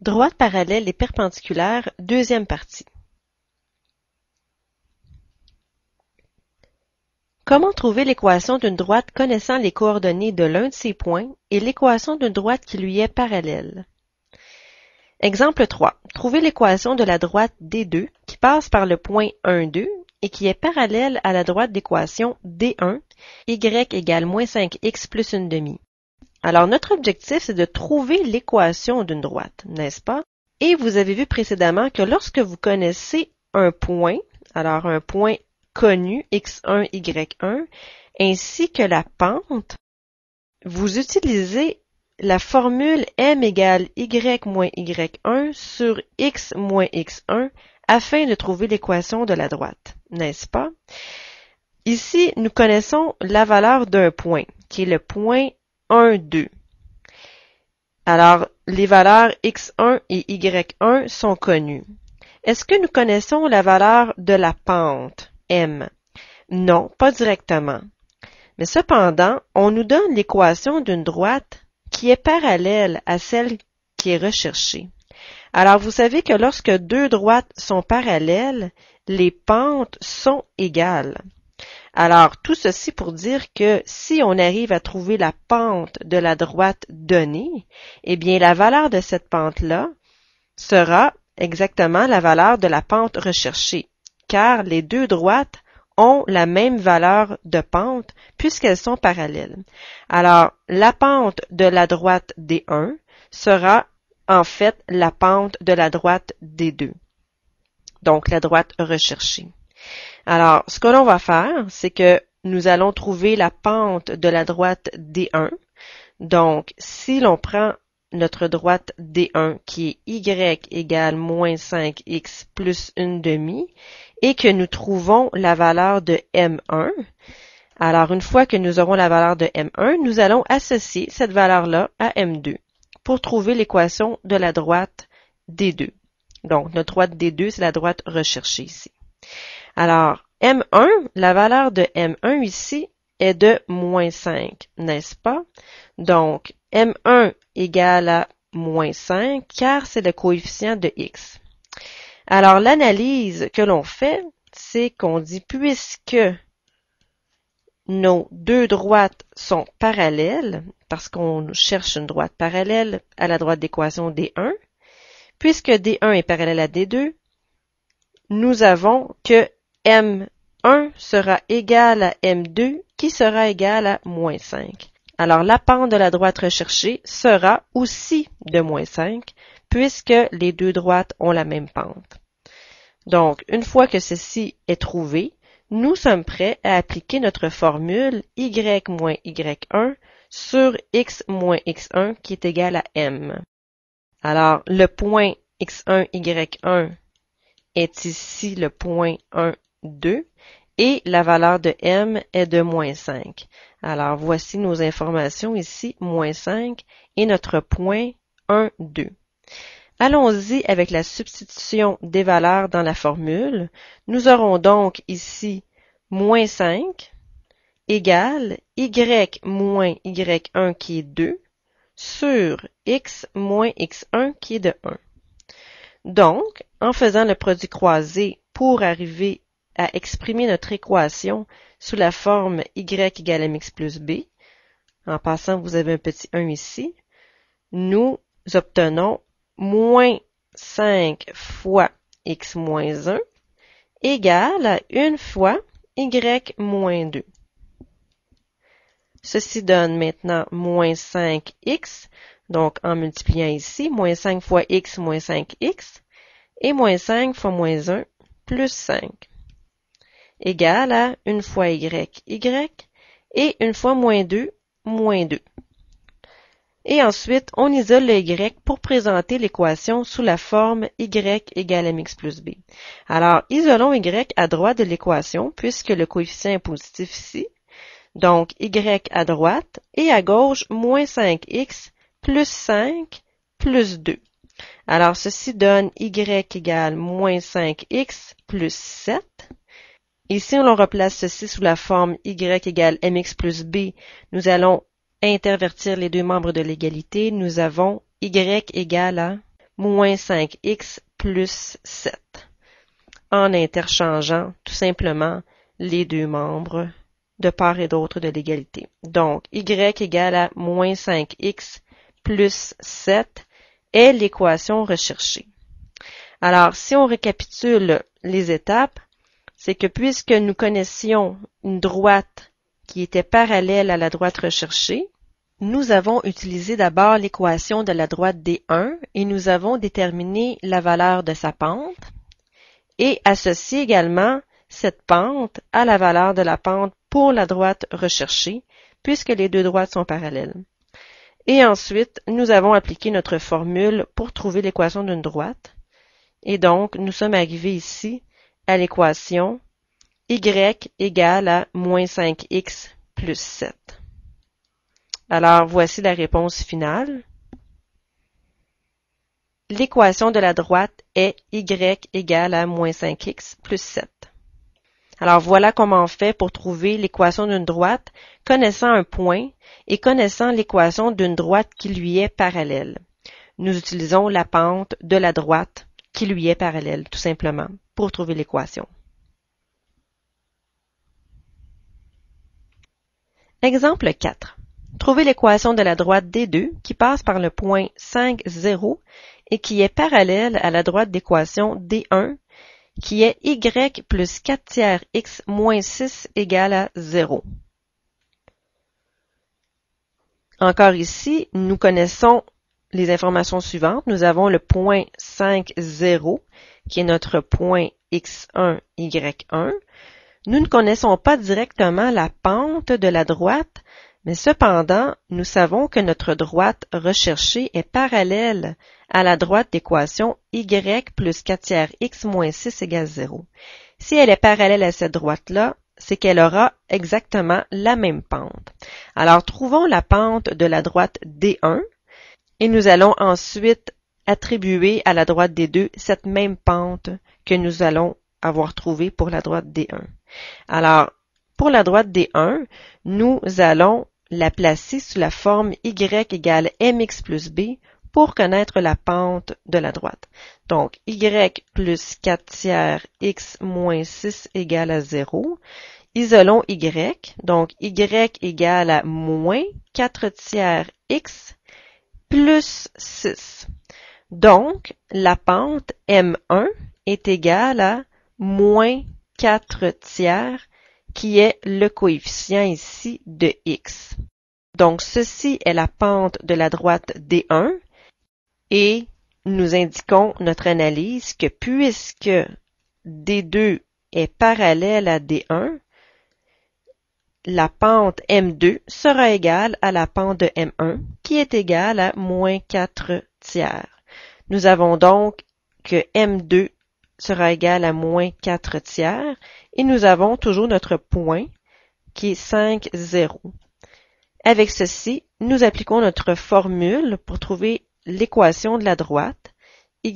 Droite parallèle et perpendiculaire, deuxième partie. Comment trouver l'équation d'une droite connaissant les coordonnées de l'un de ses points et l'équation d'une droite qui lui est parallèle? Exemple 3. Trouver l'équation de la droite D2 qui passe par le point 1, 2 et qui est parallèle à la droite d'équation D1, y égale moins 5x plus une demi. Alors notre objectif, c'est de trouver l'équation d'une droite, n'est-ce pas? Et vous avez vu précédemment que lorsque vous connaissez un point, alors un point connu, x1, y1, ainsi que la pente, vous utilisez la formule m égale y moins y1 sur x moins x1 afin de trouver l'équation de la droite, n'est-ce pas? Ici, nous connaissons la valeur d'un point, qui est le point 1, 2. Alors, les valeurs x1 et y1 sont connues. Est-ce que nous connaissons la valeur de la pente, m? Non, pas directement. Mais cependant, on nous donne l'équation d'une droite qui est parallèle à celle qui est recherchée. Alors, vous savez que lorsque deux droites sont parallèles, les pentes sont égales. Alors, tout ceci pour dire que si on arrive à trouver la pente de la droite donnée, eh bien, la valeur de cette pente-là sera exactement la valeur de la pente recherchée, car les deux droites ont la même valeur de pente puisqu'elles sont parallèles. Alors, la pente de la droite D1 sera en fait la pente de la droite D2, donc la droite recherchée. Alors, ce que l'on va faire, c'est que nous allons trouver la pente de la droite D1. Donc, si l'on prend notre droite D1 qui est y égale moins 5x plus une demi et que nous trouvons la valeur de M1, alors une fois que nous aurons la valeur de M1, nous allons associer cette valeur-là à M2 pour trouver l'équation de la droite D2. Donc, notre droite D2, c'est la droite recherchée ici. Alors, M1, la valeur de M1 ici est de moins 5, n'est-ce pas? Donc, M1 égale à moins 5, car c'est le coefficient de x. Alors, l'analyse que l'on fait, c'est qu'on dit puisque nos deux droites sont parallèles, parce qu'on cherche une droite parallèle à la droite d'équation D1, puisque D1 est parallèle à D2, nous avons que M 1 sera égal à M 2 qui sera égal à moins 5. Alors la pente de la droite recherchée sera aussi de moins 5 puisque les deux droites ont la même pente. Donc, une fois que ceci est trouvé, nous sommes prêts à appliquer notre formule y y1 sur x moins x1 qui est égal à m. Alors, le point x1, y1 est ici le point 1, 2 et la valeur de m est de moins 5. Alors voici nos informations ici, moins 5 et notre point 1, 2. Allons-y avec la substitution des valeurs dans la formule. Nous aurons donc ici moins 5 égale y moins y1 qui est 2 sur x moins x1 qui est de 1. Donc, en faisant le produit croisé pour arriver à exprimer notre équation sous la forme y égale mx plus b. En passant, vous avez un petit 1 ici. Nous obtenons moins 5 fois x moins 1 égale à 1 fois y moins 2. Ceci donne maintenant moins 5x, donc en multipliant ici, moins 5 fois x moins 5x, et moins 5 fois moins 1 plus 5 égale à une fois y, y, et une fois moins 2, moins 2. Et ensuite, on isole le y pour présenter l'équation sous la forme y égale mx plus b. Alors, isolons y à droite de l'équation puisque le coefficient est positif ici. Donc, y à droite et à gauche, moins 5x plus 5 plus 2. Alors, ceci donne y égale moins 5x plus 7. Et si on replace ceci sous la forme y égale mx plus b, nous allons intervertir les deux membres de l'égalité. Nous avons y égale à moins 5x plus 7 en interchangeant tout simplement les deux membres de part et d'autre de l'égalité. Donc, y égale à moins 5x plus 7 est l'équation recherchée. Alors, si on récapitule les étapes, c'est que puisque nous connaissions une droite qui était parallèle à la droite recherchée, nous avons utilisé d'abord l'équation de la droite D1 et nous avons déterminé la valeur de sa pente et associé également cette pente à la valeur de la pente pour la droite recherchée puisque les deux droites sont parallèles. Et ensuite, nous avons appliqué notre formule pour trouver l'équation d'une droite. Et donc, nous sommes arrivés ici à l'équation y égale à moins 5x plus 7. Alors, voici la réponse finale. L'équation de la droite est y égale à moins 5x plus 7. Alors, voilà comment on fait pour trouver l'équation d'une droite connaissant un point et connaissant l'équation d'une droite qui lui est parallèle. Nous utilisons la pente de la droite qui lui est parallèle, tout simplement trouver l'équation. Exemple 4. Trouver l'équation de la droite D2 qui passe par le point 5, 0 et qui est parallèle à la droite d'équation D1 qui est y plus 4 tiers x moins 6 égale à 0. Encore ici, nous connaissons les informations suivantes. Nous avons le point 5, 0, qui est notre point X1, Y1. Nous ne connaissons pas directement la pente de la droite, mais cependant, nous savons que notre droite recherchée est parallèle à la droite d'équation y plus 4 tiers x moins 6 égale 0. Si elle est parallèle à cette droite-là, c'est qu'elle aura exactement la même pente. Alors, trouvons la pente de la droite D1 et nous allons ensuite attribuer à la droite D2 cette même pente que nous allons avoir trouvée pour la droite D1. Alors, pour la droite D1, nous allons la placer sous la forme y égale mx plus b pour connaître la pente de la droite. Donc, y plus 4 tiers x moins 6 égale à 0. Isolons y, donc y égale à moins 4 tiers x plus 6. Donc, la pente M1 est égale à moins 4 tiers, qui est le coefficient ici de x. Donc, ceci est la pente de la droite D1 et nous indiquons notre analyse que puisque D2 est parallèle à D1, la pente M2 sera égale à la pente de M1 qui est égale à moins -4 tiers. Nous avons donc que M2 sera égale à moins 4 tiers et nous avons toujours notre point qui est 5, 0. Avec ceci, nous appliquons notre formule pour trouver l'équation de la droite, y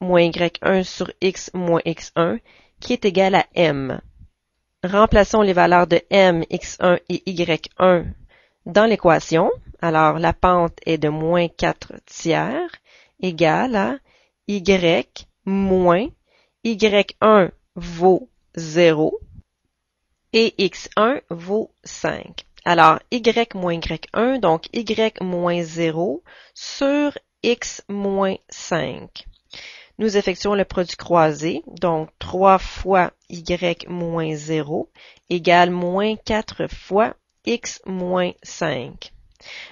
moins y1 sur x moins x1, qui est égale à m. Remplaçons les valeurs de m, x1 et y1 dans l'équation. Alors, la pente est de moins 4 tiers égale à y moins y1 vaut 0 et x1 vaut 5. Alors, y moins y1, donc y moins 0 sur x moins 5 nous effectuons le produit croisé, donc 3 fois y moins 0 égale moins 4 fois x moins 5.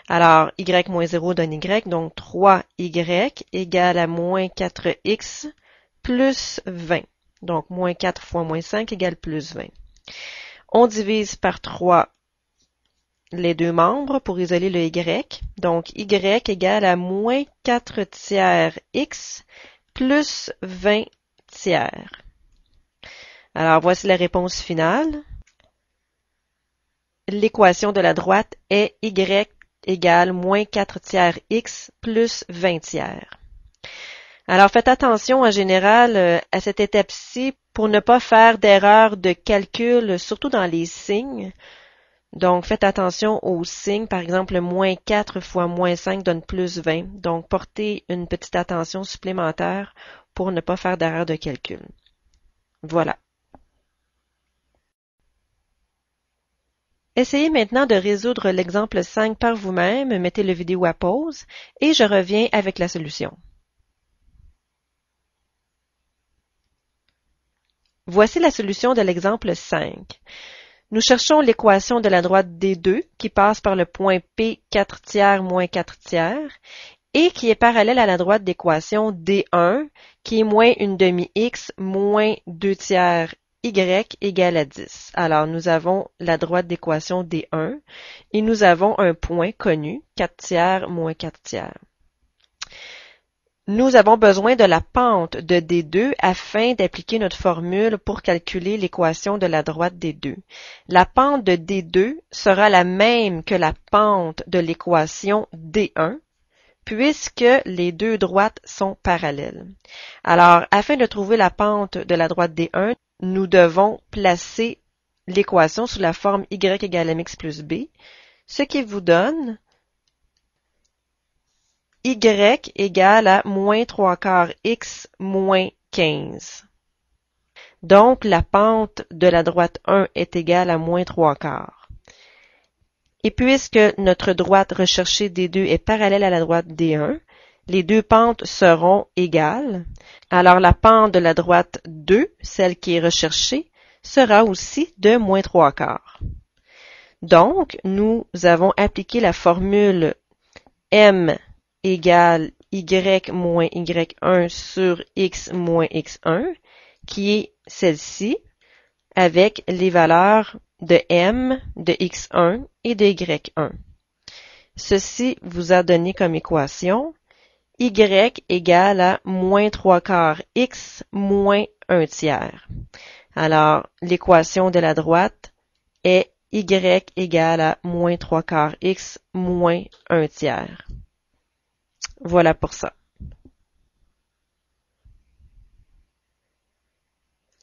Alors, y moins 0 donne y, donc 3y égale à moins 4x plus 20. Donc, moins 4 fois moins 5 égale plus 20. On divise par 3 les deux membres pour isoler le y. Donc, y égale à moins 4 tiers x plus 20 tiers. Alors voici la réponse finale. L'équation de la droite est y égale moins 4 tiers x plus 20 tiers. Alors faites attention en général euh, à cette étape-ci pour ne pas faire d'erreur de calcul, surtout dans les signes. Donc, faites attention aux signes. Par exemple, moins 4 fois moins 5 donne plus 20. Donc, portez une petite attention supplémentaire pour ne pas faire d'erreur de calcul. Voilà. Essayez maintenant de résoudre l'exemple 5 par vous-même, mettez le vidéo à pause et je reviens avec la solution. Voici la solution de l'exemple 5. Nous cherchons l'équation de la droite d2 qui passe par le point P 4 tiers moins 4 tiers et qui est parallèle à la droite d'équation d1 qui est moins une demi-x moins 2 tiers y égale à 10. Alors, nous avons la droite d'équation D1 et nous avons un point connu, 4 tiers moins 4 tiers. Nous avons besoin de la pente de D2 afin d'appliquer notre formule pour calculer l'équation de la droite D2. La pente de D2 sera la même que la pente de l'équation D1 puisque les deux droites sont parallèles. Alors, afin de trouver la pente de la droite D1, nous devons placer l'équation sous la forme y égale mx plus b, ce qui vous donne y égale à moins trois quarts x moins 15. Donc, la pente de la droite 1 est égale à moins 3 quarts. Et puisque notre droite recherchée D2 est parallèle à la droite D1, les deux pentes seront égales. Alors, la pente de la droite 2, celle qui est recherchée, sera aussi de moins 3 quarts. Donc, nous avons appliqué la formule M égale y moins y1 sur x moins x1, qui est celle-ci, avec les valeurs de m, de x1 et de y1. Ceci vous a donné comme équation y égale à moins 3 quarts x moins 1 tiers. Alors, l'équation de la droite est y égale à moins 3 quarts x moins 1 tiers voilà pour ça.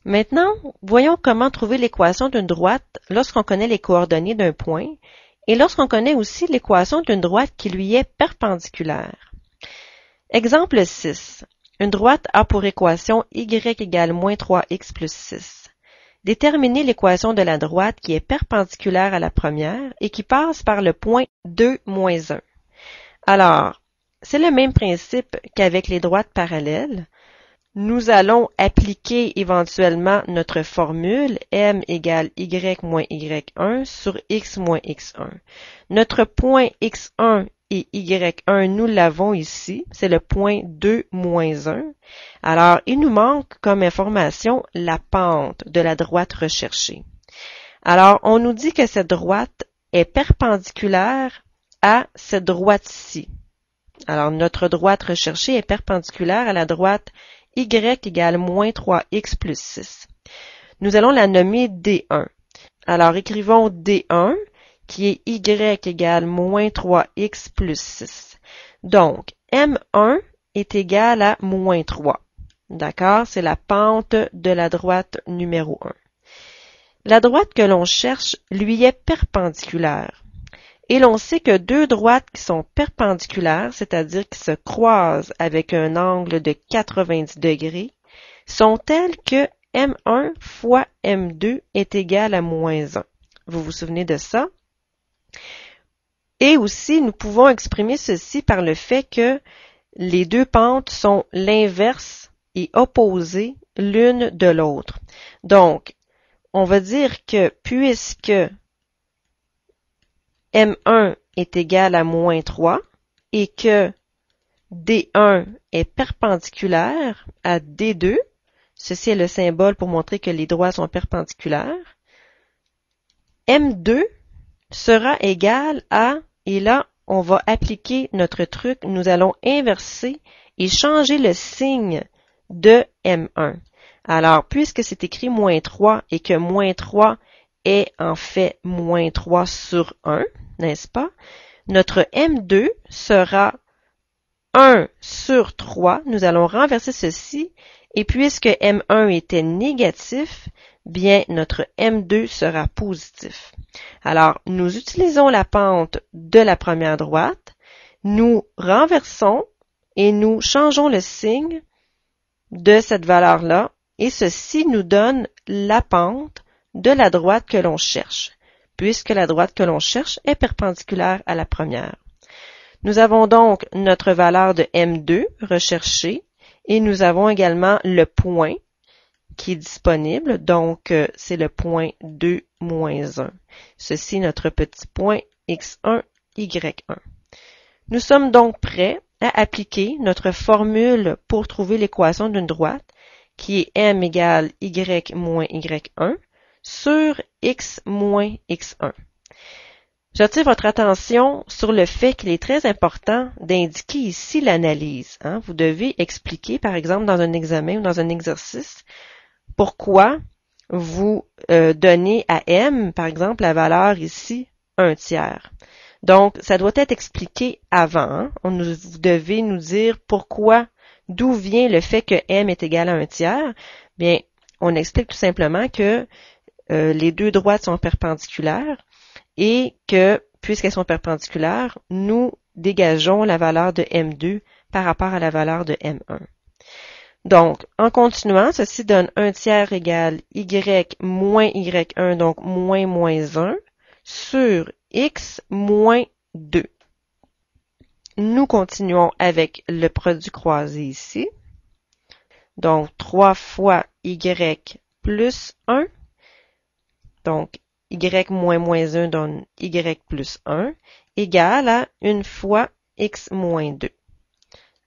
Maintenant, voyons comment trouver l'équation d'une droite lorsqu'on connaît les coordonnées d'un point et lorsqu'on connaît aussi l'équation d'une droite qui lui est perpendiculaire. Exemple 6. Une droite a pour équation y égale moins 3x plus 6. Déterminez l'équation de la droite qui est perpendiculaire à la première et qui passe par le point 2 moins 1. Alors, c'est le même principe qu'avec les droites parallèles. Nous allons appliquer éventuellement notre formule m égale y moins y1 sur x moins x1. Notre point x1 et y1, nous l'avons ici, c'est le point 2 moins 1. Alors, il nous manque comme information la pente de la droite recherchée. Alors, on nous dit que cette droite est perpendiculaire à cette droite-ci. Alors, notre droite recherchée est perpendiculaire à la droite y égale moins 3x plus 6. Nous allons la nommer D1. Alors, écrivons D1, qui est y égale moins 3x plus 6. Donc, M1 est égal à moins 3. D'accord? C'est la pente de la droite numéro 1. La droite que l'on cherche lui est perpendiculaire. Et l'on sait que deux droites qui sont perpendiculaires, c'est-à-dire qui se croisent avec un angle de 90 degrés, sont telles que M1 fois M2 est égal à moins 1. Vous vous souvenez de ça? Et aussi, nous pouvons exprimer ceci par le fait que les deux pentes sont l'inverse et opposées l'une de l'autre. Donc, on va dire que puisque M1 est égal à moins 3 et que D1 est perpendiculaire à D2. ceci est le symbole pour montrer que les droits sont perpendiculaires, M2 sera égal à, et là, on va appliquer notre truc, nous allons inverser et changer le signe de M1. Alors, puisque c'est écrit moins 3 et que moins 3 est en fait moins 3 sur 1, n'est-ce pas? Notre M2 sera 1 sur 3. Nous allons renverser ceci. Et puisque M1 était négatif, bien notre M2 sera positif. Alors, nous utilisons la pente de la première droite. Nous renversons et nous changeons le signe de cette valeur-là. Et ceci nous donne la pente de la droite que l'on cherche, puisque la droite que l'on cherche est perpendiculaire à la première. Nous avons donc notre valeur de M2 recherchée et nous avons également le point qui est disponible, donc euh, c'est le point 2 moins 1. Ceci notre petit point x1, y1. Nous sommes donc prêts à appliquer notre formule pour trouver l'équation d'une droite qui est m égale y moins y1 sur x moins x1. J'attire votre attention sur le fait qu'il est très important d'indiquer ici l'analyse. Hein. Vous devez expliquer, par exemple, dans un examen ou dans un exercice, pourquoi vous euh, donnez à M, par exemple, la valeur ici, un tiers. Donc, ça doit être expliqué avant. Hein. vous devez nous dire pourquoi, d'où vient le fait que M est égal à un tiers. Bien, on explique tout simplement que euh, les deux droites sont perpendiculaires et que, puisqu'elles sont perpendiculaires, nous dégageons la valeur de M2 par rapport à la valeur de M1. Donc, en continuant, ceci donne 1 tiers égale Y moins Y1, donc moins moins 1, sur X moins 2. Nous continuons avec le produit croisé ici. Donc, 3 fois Y plus 1 donc, y moins moins 1 donne y plus 1 égale à 1 fois x moins 2.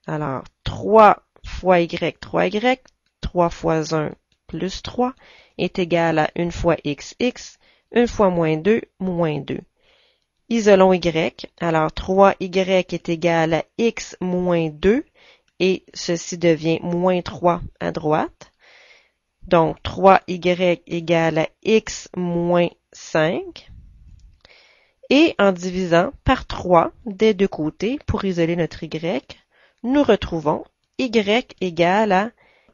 Alors, 3 fois y, 3y, 3 fois 1 plus 3 est égal à 1 fois x, x, 1 fois moins 2, moins 2. Isolons y, alors 3y est égal à x moins 2 et ceci devient moins 3 à droite. Donc, 3y égale à x moins 5. Et en divisant par 3 des deux côtés pour isoler notre y, nous retrouvons y égale à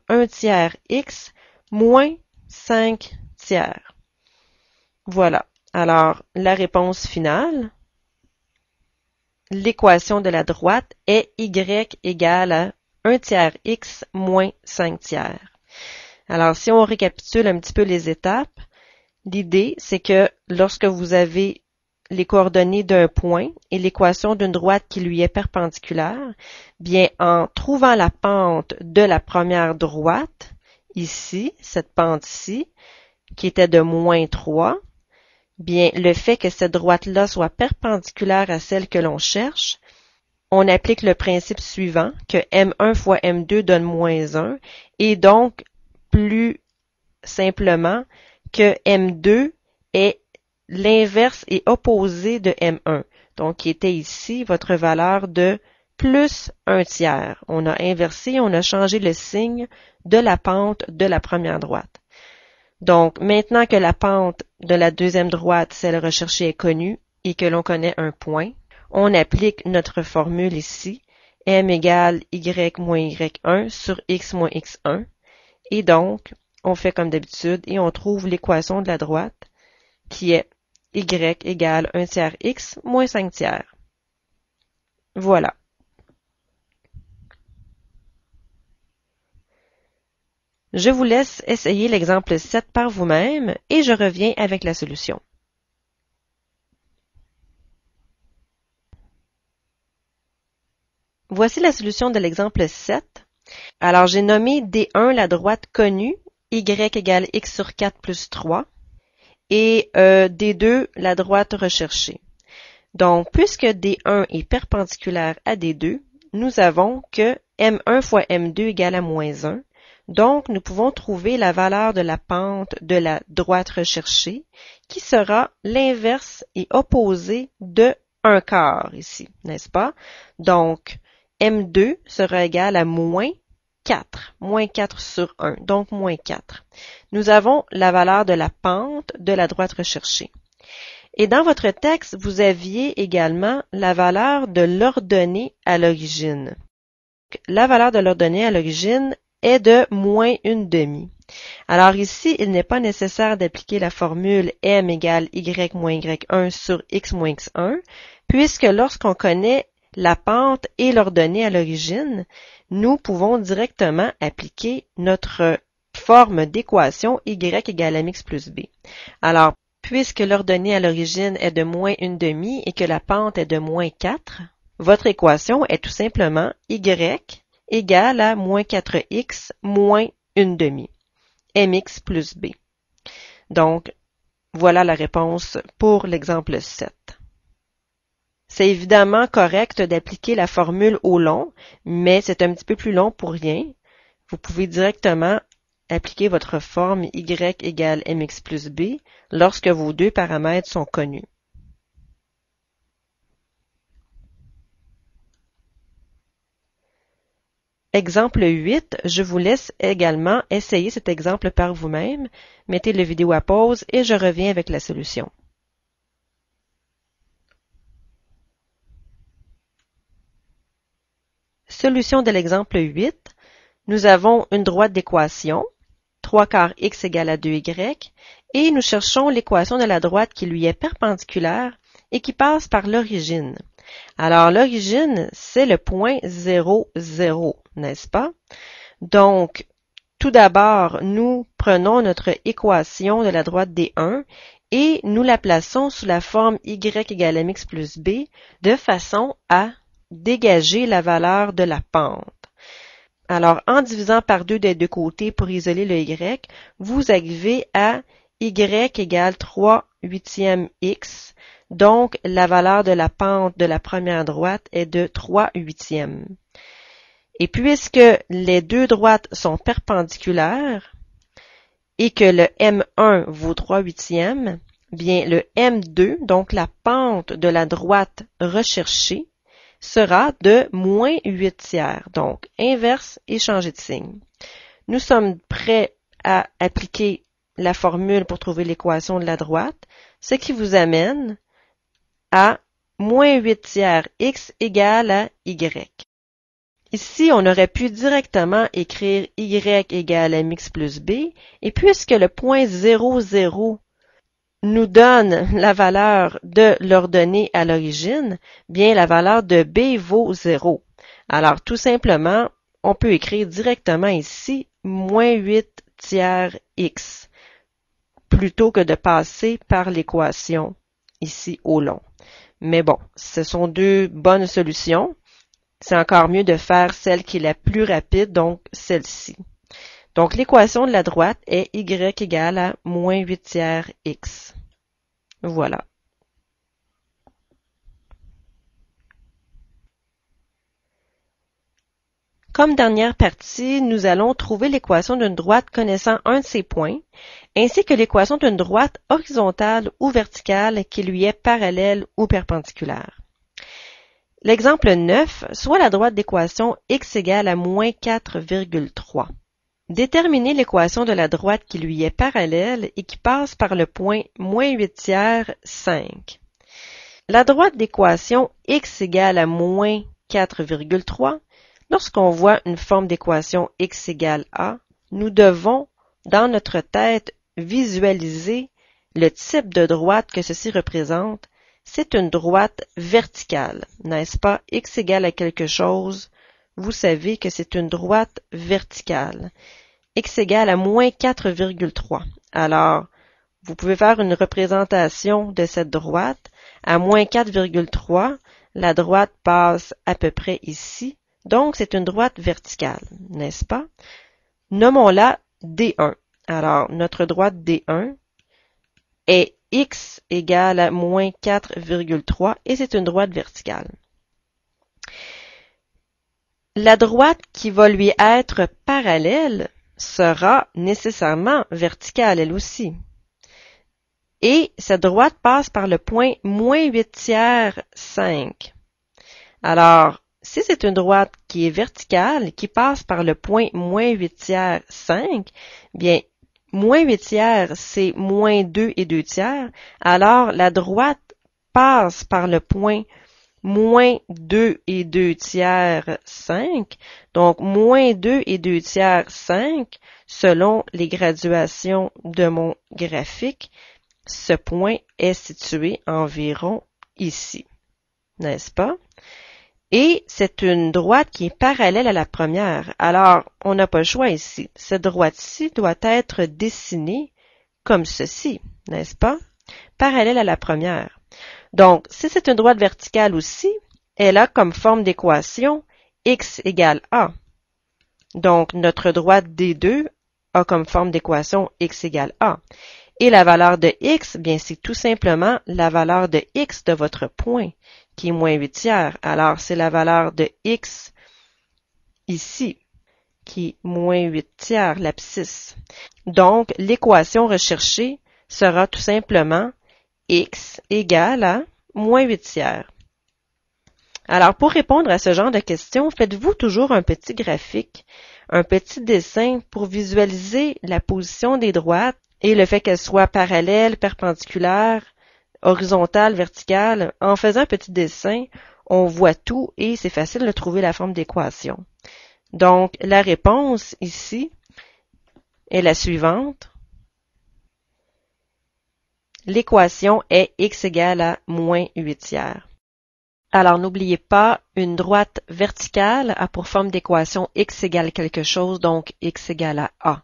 1 tiers x moins 5 tiers. Voilà. Alors, la réponse finale, l'équation de la droite est y égale à 1 tiers x moins 5 tiers. Alors, si on récapitule un petit peu les étapes, l'idée, c'est que lorsque vous avez les coordonnées d'un point et l'équation d'une droite qui lui est perpendiculaire, bien, en trouvant la pente de la première droite, ici, cette pente-ci, qui était de moins 3, bien, le fait que cette droite-là soit perpendiculaire à celle que l'on cherche, on applique le principe suivant que M1 fois M2 donne moins 1 et donc plus simplement que M2 est l'inverse et opposé de M1. Donc, qui était ici votre valeur de plus un tiers. On a inversé, on a changé le signe de la pente de la première droite. Donc, maintenant que la pente de la deuxième droite, celle recherchée, est connue et que l'on connaît un point, on applique notre formule ici, m égale y moins y1 sur x moins x1. Et donc, on fait comme d'habitude et on trouve l'équation de la droite qui est y égale 1 tiers x moins 5 tiers. Voilà. Je vous laisse essayer l'exemple 7 par vous-même et je reviens avec la solution. Voici la solution de l'exemple 7 alors j'ai nommé D1 la droite connue, Y égale X sur 4 plus 3, et euh, D2 la droite recherchée. Donc, puisque D1 est perpendiculaire à D2, nous avons que M1 fois M2 égale à moins 1. Donc, nous pouvons trouver la valeur de la pente de la droite recherchée, qui sera l'inverse et opposé de 1 quart ici, n'est-ce pas? Donc, M 2 sera égal à moins 4, moins 4 sur 1, donc moins 4. Nous avons la valeur de la pente de la droite recherchée. Et dans votre texte, vous aviez également la valeur de l'ordonnée à l'origine. La valeur de l'ordonnée à l'origine est de moins une demi. Alors ici, il n'est pas nécessaire d'appliquer la formule m égale y moins y1 sur x moins x1, puisque lorsqu'on connaît la pente et l'ordonnée à l'origine, nous pouvons directement appliquer notre forme d'équation y égale mx plus b. Alors, puisque l'ordonnée à l'origine est de moins une demi et que la pente est de moins 4, votre équation est tout simplement y égale à moins 4x moins une demi, mx plus b. Donc, voilà la réponse pour l'exemple 7. C'est évidemment correct d'appliquer la formule au long, mais c'est un petit peu plus long pour rien. Vous pouvez directement appliquer votre forme y égale mx plus b lorsque vos deux paramètres sont connus. Exemple 8, je vous laisse également essayer cet exemple par vous-même. Mettez la vidéo à pause et je reviens avec la solution. Solution de l'exemple 8. nous avons une droite d'équation, 3 quarts x égale à 2y, et nous cherchons l'équation de la droite qui lui est perpendiculaire et qui passe par l'origine. Alors l'origine, c'est le point 0, 0, n'est-ce pas? Donc, tout d'abord, nous prenons notre équation de la droite D1 et nous la plaçons sous la forme y égale mx plus b de façon à dégager la valeur de la pente. Alors, en divisant par deux des deux côtés pour isoler le y, vous arrivez à y égale 3 huitièmes x. Donc, la valeur de la pente de la première droite est de 3 huitièmes. Et puisque les deux droites sont perpendiculaires et que le M1 vaut 3 huitièmes, bien le M2, donc la pente de la droite recherchée, sera de moins huit tiers, donc inverse et changer de signe. Nous sommes prêts à appliquer la formule pour trouver l'équation de la droite, ce qui vous amène à moins 8 tiers x égale à y. Ici, on aurait pu directement écrire y égale à mx plus b, et puisque le point 0, nous donne la valeur de l'ordonnée à l'origine, bien la valeur de b vaut 0. Alors tout simplement, on peut écrire directement ici moins 8 tiers x plutôt que de passer par l'équation ici au long. Mais bon, ce sont deux bonnes solutions. C'est encore mieux de faire celle qui est la plus rapide, donc celle-ci. Donc l'équation de la droite est y égale à moins 8 tiers x. Voilà. Comme dernière partie, nous allons trouver l'équation d'une droite connaissant un de ses points, ainsi que l'équation d'une droite horizontale ou verticale qui lui est parallèle ou perpendiculaire. L'exemple 9, soit la droite d'équation x égale à moins 4,3. Déterminer l'équation de la droite qui lui est parallèle et qui passe par le point moins 8 tiers 5. La droite d'équation x égale à moins 4,3, lorsqu'on voit une forme d'équation x égale à, nous devons, dans notre tête, visualiser le type de droite que ceci représente. C'est une droite verticale, n'est-ce pas? x égale à quelque chose, vous savez que c'est une droite verticale x égale à moins 4,3. Alors, vous pouvez faire une représentation de cette droite. À moins 4,3, la droite passe à peu près ici. Donc, c'est une droite verticale, n'est-ce pas? Nommons-la D1. Alors, notre droite D1 est x égale à moins 4,3 et c'est une droite verticale. La droite qui va lui être parallèle, sera nécessairement verticale elle aussi. Et cette droite passe par le point moins 8 tiers 5. Alors, si c'est une droite qui est verticale, qui passe par le point moins 8 tiers 5, bien, moins 8 tiers, c'est moins 2 et 2 tiers, alors la droite passe par le point moins 2 et 2 tiers 5. Donc, moins 2 et 2 tiers 5, selon les graduations de mon graphique, ce point est situé environ ici. N'est-ce pas? Et c'est une droite qui est parallèle à la première. Alors, on n'a pas le choix ici. Cette droite-ci doit être dessinée comme ceci, n'est-ce pas? Parallèle à la première. Donc, si c'est une droite verticale aussi, elle a comme forme d'équation x égale a. Donc, notre droite D2 a comme forme d'équation x égale a. Et la valeur de x, bien, c'est tout simplement la valeur de x de votre point, qui est moins 8 tiers. Alors, c'est la valeur de x ici, qui est moins 8 tiers, l'abscisse. Donc, l'équation recherchée sera tout simplement x égale à moins 8 tiers. Alors, pour répondre à ce genre de questions, faites-vous toujours un petit graphique, un petit dessin pour visualiser la position des droites et le fait qu'elles soient parallèles, perpendiculaires, horizontales, verticales. En faisant un petit dessin, on voit tout et c'est facile de trouver la forme d'équation. Donc, la réponse ici est la suivante. L'équation est x égale à moins huit tiers. Alors n'oubliez pas, une droite verticale a pour forme d'équation x égale quelque chose, donc x égale à a.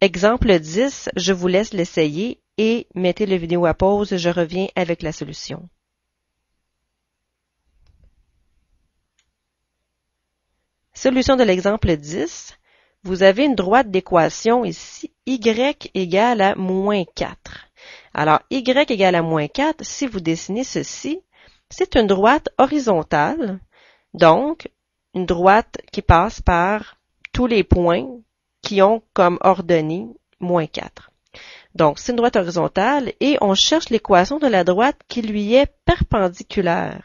Exemple 10, je vous laisse l'essayer et mettez la vidéo à pause, je reviens avec la solution. Solution de l'exemple 10. Vous avez une droite d'équation ici, y égale à moins 4. Alors, y égale à moins 4, si vous dessinez ceci, c'est une droite horizontale, donc une droite qui passe par tous les points qui ont comme ordonnée moins 4. Donc, c'est une droite horizontale et on cherche l'équation de la droite qui lui est perpendiculaire.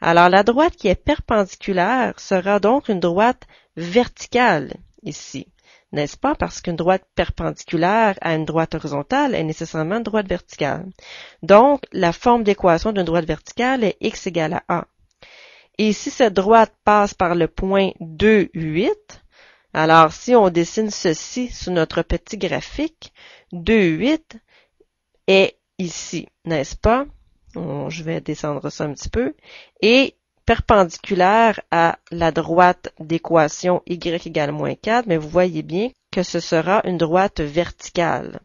Alors, la droite qui est perpendiculaire sera donc une droite verticale ici, n'est-ce pas, parce qu'une droite perpendiculaire à une droite horizontale est nécessairement une droite verticale. Donc, la forme d'équation d'une droite verticale est x égale à a. Et si cette droite passe par le point 2, 8, alors si on dessine ceci sur notre petit graphique, 2, 8 est ici, n'est-ce pas? je vais descendre ça un petit peu. Et perpendiculaire à la droite d'équation y égale moins 4, mais vous voyez bien que ce sera une droite verticale.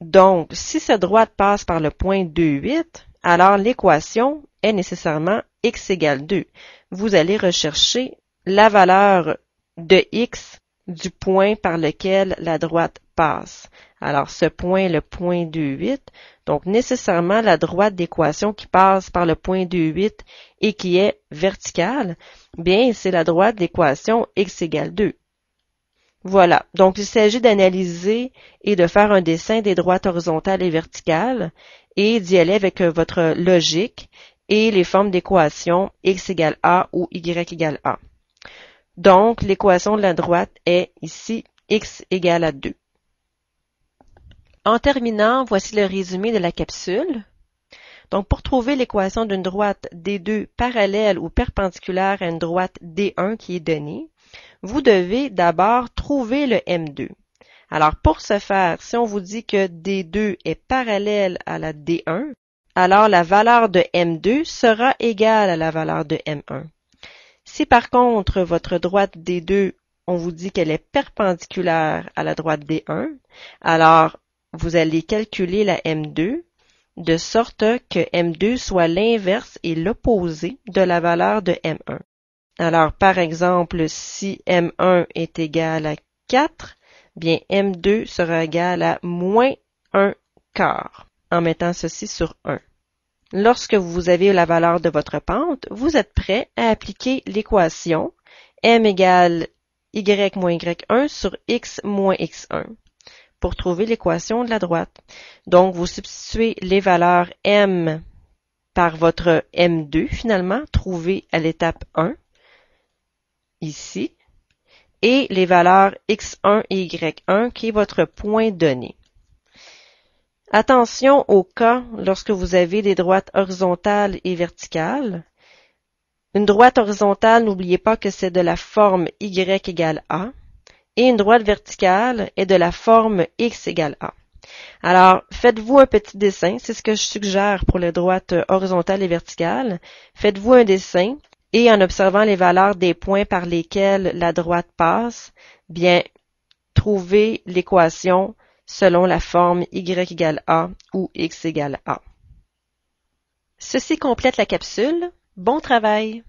Donc, si cette droite passe par le point 2, 8, alors l'équation est nécessairement x égale 2. Vous allez rechercher la valeur de x du point par lequel la droite passe. Alors ce point est le point 8, Donc nécessairement la droite d'équation qui passe par le point 8 et qui est verticale, bien c'est la droite d'équation x égale 2. Voilà, donc il s'agit d'analyser et de faire un dessin des droites horizontales et verticales et d'y aller avec euh, votre logique et les formes d'équation x égale a ou y égale a. Donc, l'équation de la droite est, ici, x égale à 2. En terminant, voici le résumé de la capsule. Donc, pour trouver l'équation d'une droite D2 parallèle ou perpendiculaire à une droite D1 qui est donnée, vous devez d'abord trouver le M2. Alors, pour ce faire, si on vous dit que D2 est parallèle à la D1, alors la valeur de M2 sera égale à la valeur de M1. Si par contre votre droite D2, on vous dit qu'elle est perpendiculaire à la droite D1, alors vous allez calculer la M2 de sorte que M2 soit l'inverse et l'opposé de la valeur de M1. Alors, par exemple, si M1 est égal à 4, bien M2 sera égal à moins 1 quart en mettant ceci sur 1. Lorsque vous avez la valeur de votre pente, vous êtes prêt à appliquer l'équation m égale y moins y1 sur x moins x1 pour trouver l'équation de la droite. Donc, vous substituez les valeurs m par votre m2 finalement, trouvé à l'étape 1, ici, et les valeurs x1 et y1 qui est votre point donné. Attention au cas lorsque vous avez des droites horizontales et verticales. Une droite horizontale, n'oubliez pas que c'est de la forme y égale a, et une droite verticale est de la forme x égale a. Alors, faites-vous un petit dessin, c'est ce que je suggère pour les droites horizontales et verticales. Faites-vous un dessin et en observant les valeurs des points par lesquels la droite passe, bien, trouvez l'équation selon la forme y a ou x a. Ceci complète la capsule. Bon travail!